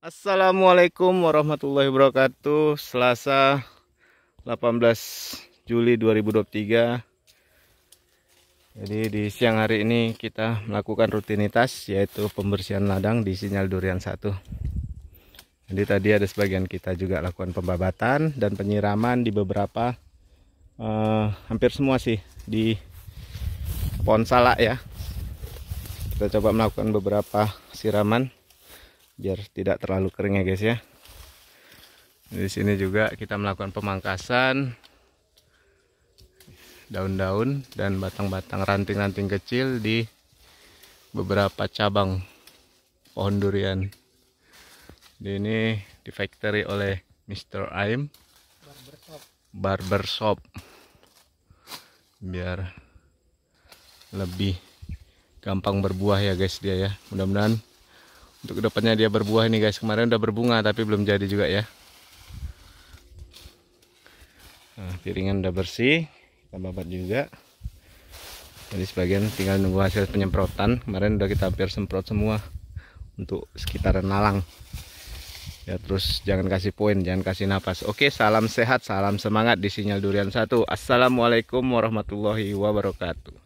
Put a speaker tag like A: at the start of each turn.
A: Assalamualaikum warahmatullahi wabarakatuh Selasa 18 Juli 2023 Jadi di siang hari ini kita melakukan rutinitas yaitu pembersihan ladang di sinyal durian 1 Jadi tadi ada sebagian kita juga lakukan pembabatan dan penyiraman di beberapa eh, Hampir semua sih di pohon salak ya Kita coba melakukan beberapa siraman biar tidak terlalu kering ya guys ya di sini juga kita melakukan pemangkasan daun-daun dan batang-batang ranting-ranting kecil di beberapa cabang pohon durian di ini di factory oleh Mr. Aim barbershop barbershop biar lebih gampang berbuah ya guys dia ya mudah-mudahan untuk kedepannya dia berbuah ini guys. Kemarin udah berbunga tapi belum jadi juga ya. Nah, piringan udah bersih. Kita babat juga. Jadi sebagian tinggal nunggu hasil penyemprotan. Kemarin udah kita hampir semprot semua untuk sekitaran nalang. Ya terus jangan kasih poin, jangan kasih nafas. Oke, salam sehat, salam semangat di Sinyal Durian 1. Assalamualaikum warahmatullahi wabarakatuh.